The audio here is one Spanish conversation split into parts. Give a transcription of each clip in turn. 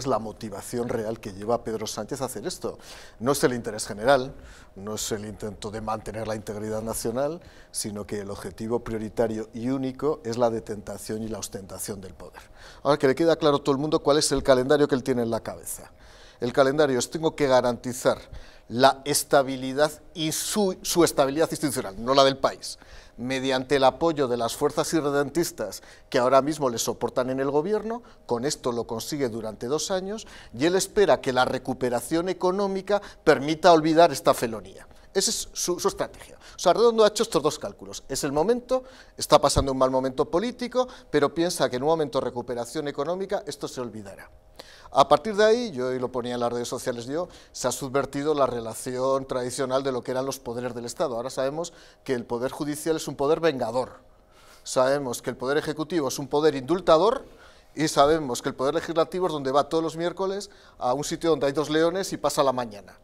es la motivación real que lleva a Pedro Sánchez a hacer esto. No es el interés general, no es el intento de mantener la integridad nacional, sino que el objetivo prioritario y único es la detentación y la ostentación del poder. Ahora que le queda claro a todo el mundo cuál es el calendario que él tiene en la cabeza el calendario es tengo que garantizar la estabilidad y su, estabilidad institucional, no la del país, mediante el apoyo de las fuerzas irredentistas que ahora mismo le soportan en el gobierno, con esto lo consigue durante dos años, y él espera que la recuperación económica permita olvidar esta felonía. Esa es su, su, estrategia. O sea, ha hecho estos dos cálculos. Es el momento, está pasando un mal momento político, pero piensa que en un momento de recuperación económica esto se olvidará. A partir de ahí, yo lo ponía en las redes sociales yo, se ha subvertido la relación tradicional de lo que eran los poderes del Estado. Ahora sabemos que el poder judicial es un poder vengador. Sabemos que el poder ejecutivo es un poder indultador y sabemos que el poder legislativo es donde va todos los miércoles a un sitio donde hay dos leones y pasa la mañana.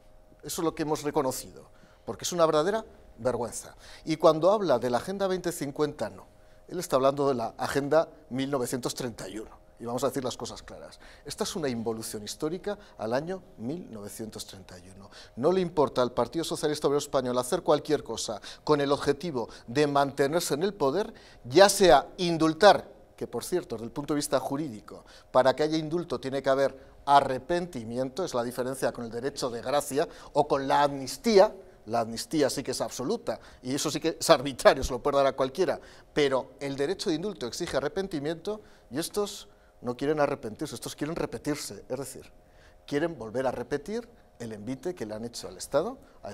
Eso es lo que hemos reconocido, porque es una verdadera vergüenza. Y cuando habla de la Agenda 2050, no. Él está hablando de la Agenda 1931 y vamos a decir las cosas claras. Esta es una involución histórica al año 1931. No le importa al Partido Socialista Obrero Español hacer cualquier cosa con el objetivo de mantenerse en el poder, ya sea indultar que por cierto, desde el punto de vista jurídico, para que haya indulto tiene que haber arrepentimiento, es la diferencia con el derecho de gracia o con la amnistía, la amnistía sí que es absoluta y eso sí que es arbitrario, se lo puede dar a cualquiera, pero el derecho de indulto exige arrepentimiento y estos no quieren arrepentirse, estos quieren repetirse, es decir, quieren volver a repetir el envite que le han hecho al Estado a